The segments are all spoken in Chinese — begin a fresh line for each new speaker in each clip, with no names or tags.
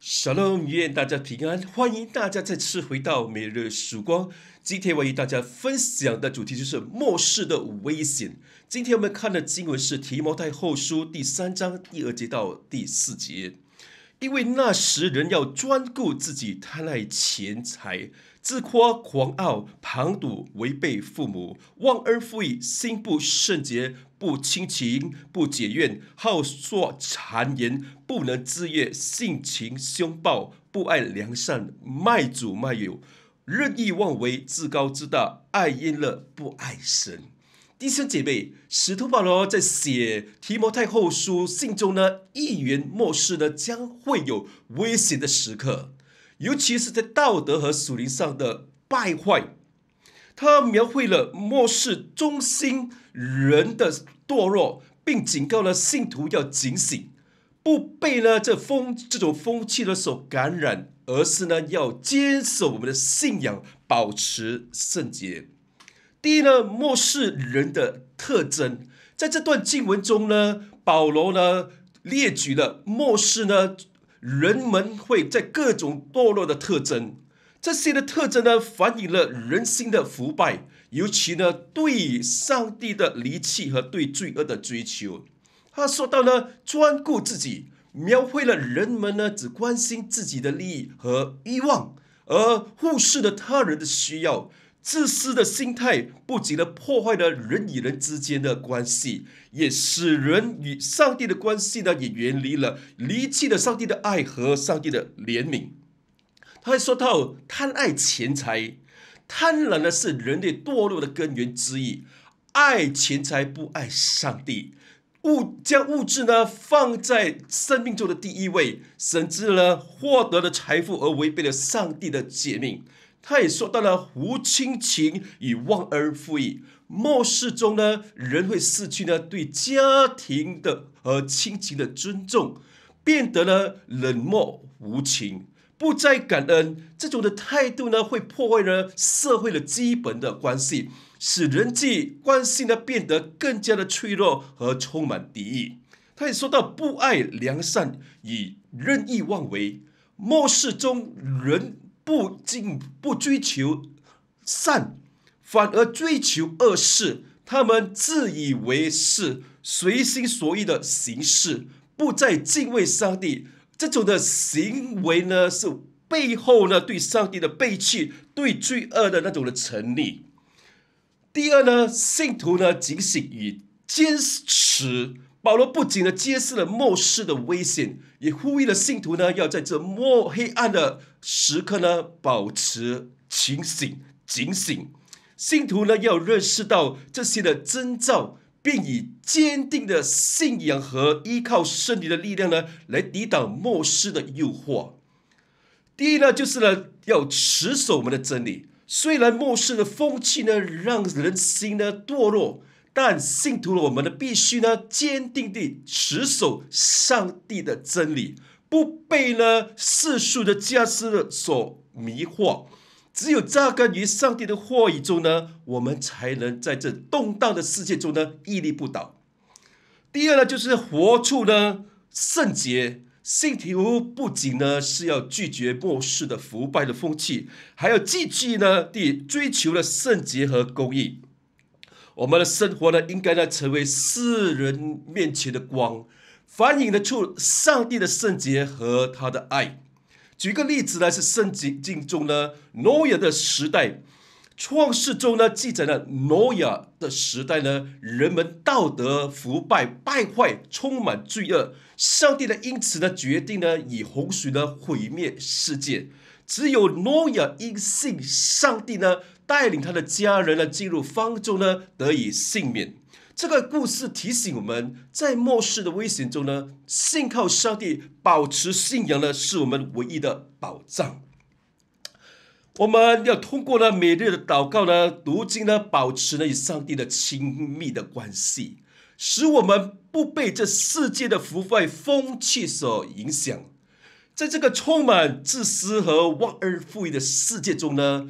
小乐，愿大家平安，欢迎大家再次回到每日曙光。今天我与大家分享的主题就是末世的危险。今天我们看的经文是《提摩太后书》第三章第二节到第四节。因为那时人要专顾自己，贪爱钱财，自夸狂傲，旁赌违背父母，忘恩负义，心不圣洁，不亲情，不解怨，好说谗言，不能自悦，性情凶暴，不爱良善，卖主卖友，任意妄为，自高自大，爱因乐，不爱神。弟兄姐妹，使徒保罗在写提摩太后书信中呢，预言末世呢将会有危险的时刻，尤其是在道德和属灵上的败坏。他描绘了末世中心人的堕落，并警告了信徒要警醒，不被呢这风这种风气的所感染，而是呢要坚守我们的信仰，保持圣洁。一呢，漠视人的特征，在这段经文中呢，保罗呢列举了漠视呢人们会在各种堕落的特征，这些的特征呢，反映了人心的腐败，尤其呢对上帝的离弃和对罪恶的追求。他说到呢，专顾自己，描绘了人们呢只关心自己的利益和欲望，而忽视了他人的需要。自私的心态不仅呢破坏了人与人之间的关系，也使人与上帝的关系呢也远离了，离弃了上帝的爱和上帝的怜悯。他还说到贪爱钱财，贪婪呢是人类堕落的根源之一，爱钱财不爱上帝，物将物质呢放在生命中的第一位，甚至呢获得了财富而违背了上帝的诫命。他也说到了无亲情与忘恩负义，漠视中呢，人会失去呢对家庭的和亲情的尊重，变得呢冷漠无情，不再感恩。这种的态度呢，会破坏了社会的基本的关系，使人际关系呢变得更加的脆弱和充满敌意。他也说到不爱良善与任意妄为，漠视中人。不仅不追求善，反而追求恶事。他们自以为是，随心所欲的行事，不再敬畏上帝。这种的行为呢，是背后呢对上帝的背弃，对罪恶的那种的沉溺。第二呢，信徒呢警醒与坚持。保罗不仅呢揭示了末世的危险，也呼吁了信徒呢要在这末黑暗的时刻呢保持清醒、警醒。信徒呢要认识到这些的征兆，并以坚定的信仰和依靠圣灵的力量呢来抵挡末世的诱惑。第一呢，就是呢要持守我们的真理。虽然末世的风气呢让人心呢堕落。但信徒，我们的必须呢，坚定地持守上帝的真理，不被呢世俗的家私所迷惑。只有扎根于上帝的话语中呢，我们才能在这动荡的世界中呢屹立不倒。第二呢，就是活出呢圣洁。信徒不仅呢是要拒绝末世的腐败的风气，还要积极呢地追求了圣洁和公义。我们的生活呢，应该呢成为世人面前的光，反映得出上帝的圣洁和他的爱。举个例子呢，是圣经中 o 挪亚的时代。创世中呢记载了挪亚的时代呢，人们道德腐败败坏，充满罪恶。上帝呢因此呢决定呢以洪水呢毁灭世界。只有挪亚因信上帝呢。带领他的家人呢进入方舟呢得以幸免。这个故事提醒我们，在末世的危险中呢，信靠上帝、保持信仰呢，是我们唯一的保障。我们要通过呢每日的祷告呢，如今呢保持呢与上帝的亲密的关系，使我们不被这世界的腐败风气所影响。在这个充满自私和忘恩负义的世界中呢。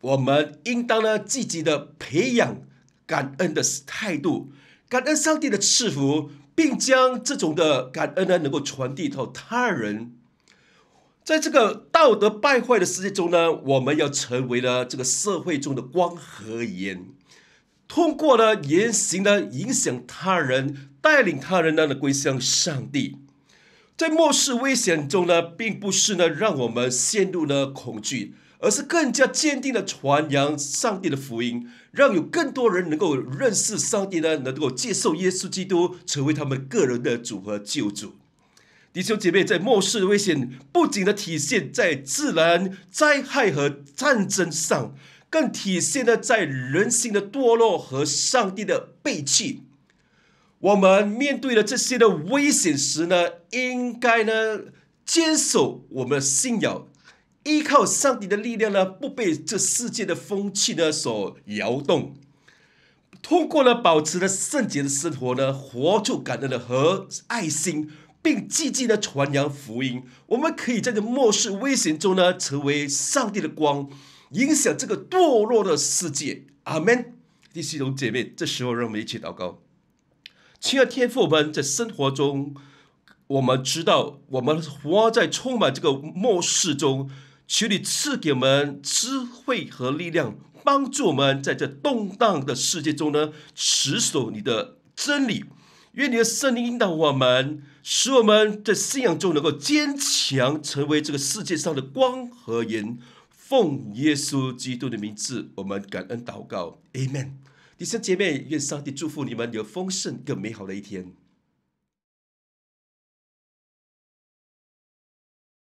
我们应当呢，积极的培养感恩的态度，感恩上帝的赐福，并将这种的感恩呢，能够传递到他人。在这个道德败坏的世界中呢，我们要成为了这个社会中的光和盐，通过呢言行呢影响他人，带领他人呢归向上帝。在末世危险中呢，并不是呢让我们陷入了恐惧，而是更加坚定的传扬上帝的福音，让有更多人能够认识上帝呢，能够接受耶稣基督，成为他们个人的主和救主。弟兄姐妹，在末世的危险不仅的体现在自然灾害和战争上，更体现呢在人性的堕落和上帝的背弃。我们面对了这些的危险时呢，应该呢坚守我们的信仰，依靠上帝的力量呢，不被这世界的风气呢所摇动。通过呢，保持了圣洁的生活呢，活出感恩的和爱心，并积极的传扬福音。我们可以在这末世危险中呢，成为上帝的光，影响这个堕落的世界。阿门。弟兄姐妹，这时候让我们一起祷告。亲爱的天父们，在生活中，我们知道，我们活在充满这个末世中，求你赐给我们智慧和力量，帮助我们在这动荡的世界中呢，持守你的真理。愿你的圣灵引导我们，使我们在信仰中能够坚强，成为这个世界上的光和盐。奉耶稣基督的名字，我们感恩祷告，a m e n 弟兄姐妹，愿上帝祝福你们有丰盛更美好的一天。